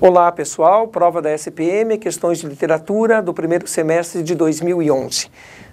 Olá pessoal, prova da SPM, questões de literatura do primeiro semestre de 2011.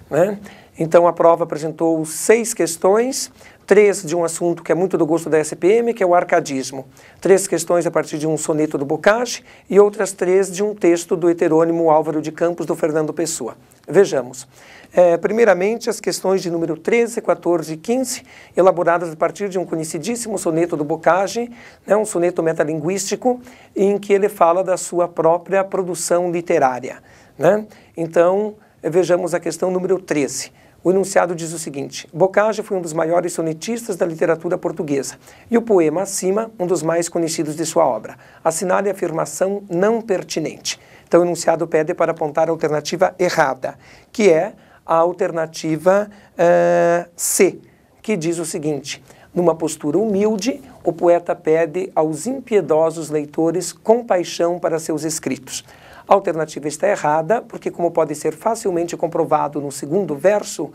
Né? Então a prova apresentou seis questões, três de um assunto que é muito do gosto da SPM, que é o arcadismo. Três questões a partir de um soneto do Bocage e outras três de um texto do heterônimo Álvaro de Campos, do Fernando Pessoa. Vejamos. É, primeiramente, as questões de número 13, 14 e 15, elaboradas a partir de um conhecidíssimo soneto do Bocage, né, um soneto metalinguístico, em que ele fala da sua própria produção literária. Né? Então, vejamos a questão número 13. O enunciado diz o seguinte: Bocage foi um dos maiores sonetistas da literatura portuguesa e o poema acima, um dos mais conhecidos de sua obra. Assinale a afirmação não pertinente. Então, o enunciado pede para apontar a alternativa errada, que é a alternativa uh, C, que diz o seguinte: numa postura humilde, o poeta pede aos impiedosos leitores compaixão para seus escritos. A alternativa está errada, porque, como pode ser facilmente comprovado no segundo verso,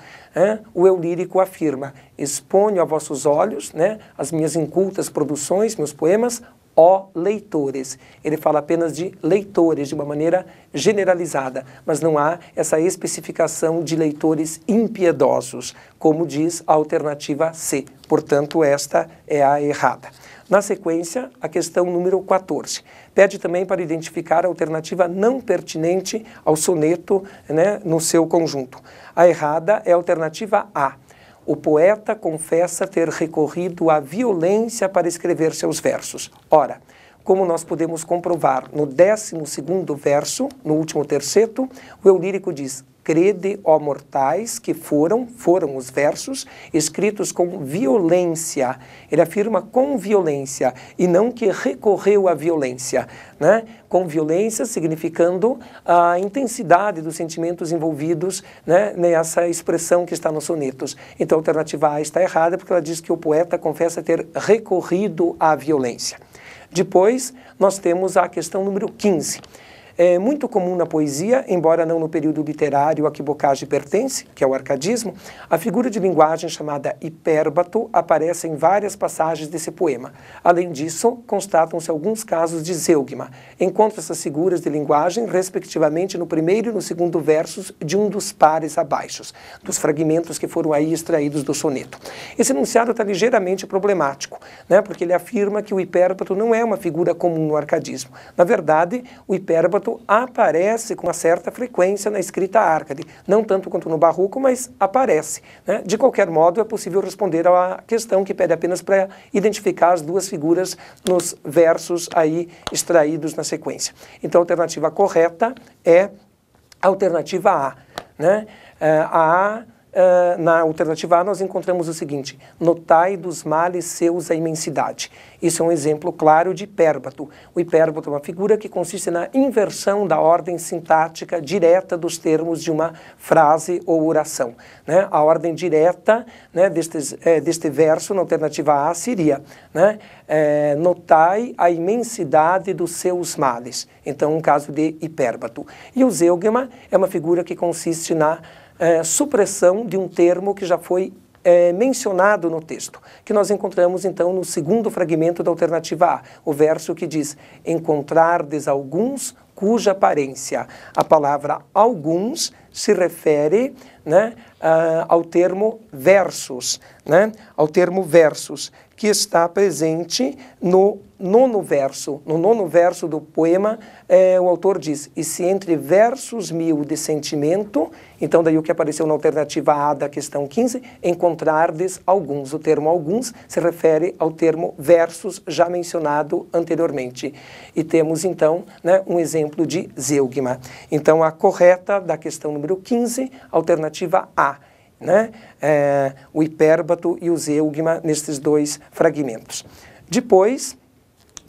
o eu lírico afirma: exponho a vossos olhos né, as minhas incultas produções, meus poemas, ó leitores. Ele fala apenas de leitores de uma maneira generalizada, mas não há essa especificação de leitores impiedosos, como diz a alternativa C. Portanto, esta é a errada. Na sequência, a questão número 14. Pede também para identificar a alternativa não pertinente ao soneto né, no seu conjunto. A errada é a alternativa A o poeta confessa ter recorrido à violência para escrever seus versos. Ora, como nós podemos comprovar no 12 verso, no último terceto, o eu lírico diz: crede, ó mortais, que foram, foram os versos, escritos com violência. Ele afirma com violência e não que recorreu à violência. Né? Com violência significando a intensidade dos sentimentos envolvidos né, nessa expressão que está nos sonetos. Então a alternativa A está errada porque ela diz que o poeta confessa ter recorrido à violência. Depois, nós temos a questão número 15 é muito comum na poesia, embora não no período literário a que Bocage pertence, que é o arcadismo, a figura de linguagem chamada hipérbato aparece em várias passagens desse poema. Além disso, constatam-se alguns casos de zeugma. Encontra essas figuras de linguagem, respectivamente, no primeiro e no segundo versos de um dos pares abaixo, dos fragmentos que foram aí extraídos do soneto. Esse enunciado está ligeiramente problemático, né, porque ele afirma que o hipérbato não é uma figura comum no arcadismo. Na verdade, o hipérbato aparece com uma certa frequência na escrita Árcade, não tanto quanto no Barroco, mas aparece. Né? De qualquer modo, é possível responder à questão que pede apenas para identificar as duas figuras nos versos aí extraídos na sequência. Então, a alternativa correta é a alternativa A. Né? É, a Uh, na alternativa A, nós encontramos o seguinte: notai dos males seus a imensidade. Isso é um exemplo claro de hipérbato. O hipérbato é uma figura que consiste na inversão da ordem sintática direta dos termos de uma frase ou oração. Né? A ordem direta né, deste, é, deste verso na alternativa A seria: né, é, eh, notai a imensidade dos seus males. Então, um caso de hipérbato. E o zeugma é uma figura que consiste na é, supressão de um termo que já foi é, mencionado no texto, que nós encontramos então no segundo fragmento da alternativa A, o verso que diz: Encontrardes alguns cuja aparência. A palavra alguns se refere né, ao termo versos, né, ao termo versos, que está presente no nono verso. No nono verso do poema, é, o autor diz, e se entre versos mil de sentimento, então daí o que apareceu na alternativa A da questão 15, encontrardes alguns. O termo alguns se refere ao termo versos já mencionado anteriormente. E temos então né, um exemplo de zeugma. Então a correta da questão número número 15, alternativa A. Né? É, o hipérbato e o zeugma nesses dois fragmentos. Depois,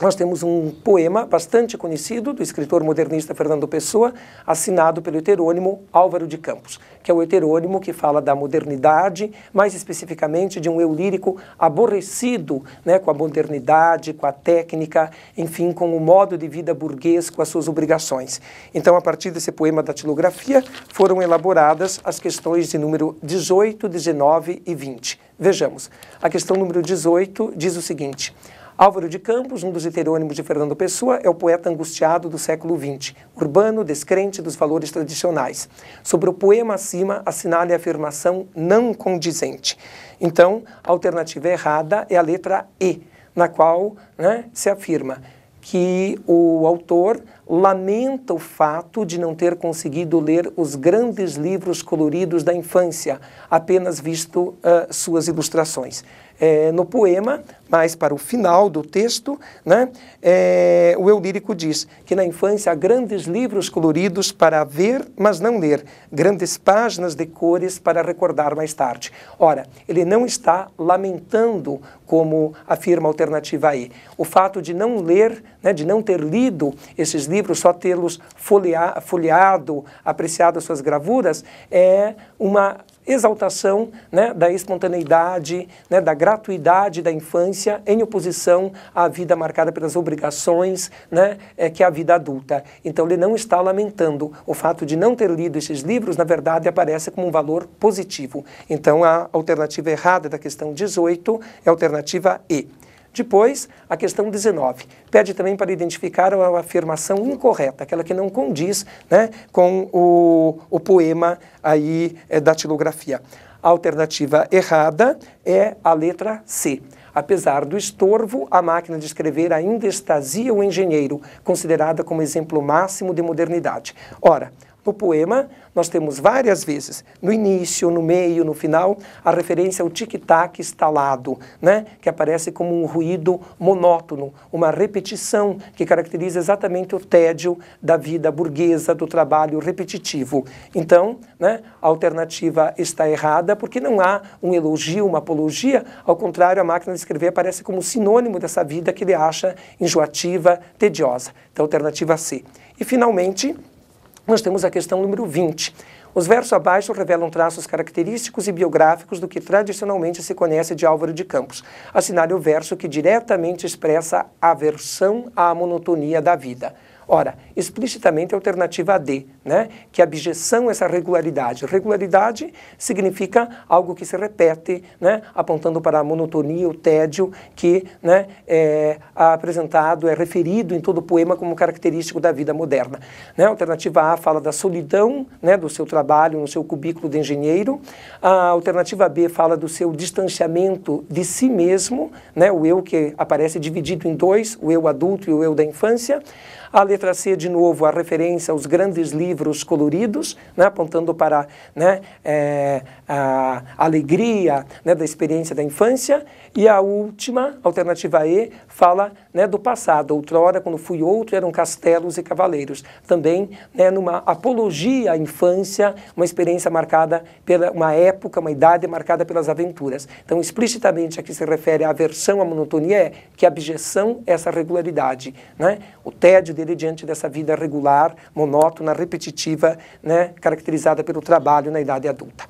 nós temos um poema bastante conhecido do escritor modernista Fernando Pessoa, assinado pelo heterônimo Álvaro de Campos, que é o heterônimo que fala da modernidade, mais especificamente de um eu lírico aborrecido né, com a modernidade, com a técnica, enfim, com o modo de vida burguês, com as suas obrigações. Então, a partir desse poema da tilografia, foram elaboradas as questões de número 18, 19 e 20. Vejamos. A questão número 18 diz o seguinte: Álvaro de Campos, um dos heterônimos de Fernando Pessoa, é o poeta angustiado do século XX, urbano, descrente dos valores tradicionais. Sobre o poema acima, assinale a afirmação não condizente. Então, a alternativa errada é a letra E, na qual né, se afirma que o autor lamenta o fato de não ter conseguido ler os grandes livros coloridos da infância, apenas visto uh, suas ilustrações. É, no poema, mais para o final do texto, né, é, o eu lírico diz que na infância há grandes livros coloridos para ver, mas não ler, grandes páginas de cores para recordar mais tarde. Ora, ele não está lamentando, como afirma a alternativa aí, o fato de não ler, né, de não ter lido esses livros livro, só tê-los folheado, apreciado as suas gravuras, é uma exaltação né, da espontaneidade, né, da gratuidade da infância em oposição à vida marcada pelas obrigações né, é, que é a vida adulta. Então ele não está lamentando. O fato de não ter lido esses livros, na verdade, aparece como um valor positivo. Então a alternativa errada da questão 18 é a alternativa E. Depois, a questão 19. Pede também para identificar a afirmação incorreta, aquela que não condiz né, com o, o poema aí é, da tilografia. A alternativa errada é a letra C. Apesar do estorvo, a máquina de escrever ainda extasia o engenheiro, considerada como exemplo máximo de modernidade. Ora, no poema, nós temos várias vezes, no início, no meio, no final, a referência ao tic-tac estalado, né? que aparece como um ruído monótono, uma repetição que caracteriza exatamente o tédio da vida burguesa, do trabalho repetitivo. Então, né, a alternativa está errada porque não há um elogio, uma apologia, ao contrário, a máquina de escrever aparece como sinônimo dessa vida que ele acha enjoativa, tediosa. Então, alternativa C. E, finalmente, nós temos a questão número 20. Os versos abaixo revelam traços característicos e biográficos do que tradicionalmente se conhece de Álvaro de Campos. Assinale o verso que diretamente expressa a aversão à monotonia da vida. Ora, explicitamente a é alternativa D, né? que abjeção é essa regularidade. Regularidade significa algo que se repete, né? apontando para a monotonia, o tédio, que né, é apresentado, é referido em todo o poema como característico da vida moderna. Né? Alternativa A fala da solidão né, do seu trabalho no seu cubículo de engenheiro. A alternativa B fala do seu distanciamento de si mesmo, né, o eu que aparece dividido em dois, o eu adulto e o eu da infância. A letra C, de novo, a referência aos grandes livros coloridos, né, apontando para né, é, a alegria né, da experiência da infância. E a última, alternativa E, fala né, do passado. Outrora, quando fui outro, eram castelos e cavaleiros. Também né, numa apologia à infância, uma experiência marcada pela uma época, uma idade marcada pelas aventuras. Então, explicitamente aqui se refere à aversão à monotonia, é que a abjeção é essa regularidade. Né? O tédio dele diante dessa vida regular, monótona, repetitiva, né, caracterizada pelo trabalho na idade adulta.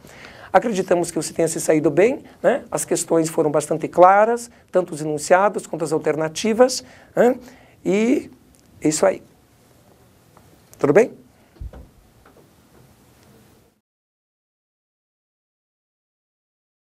Acreditamos que você tenha se saído bem, né? as questões foram bastante claras, tanto os enunciados quanto as alternativas, né? e é isso aí. Tudo bem?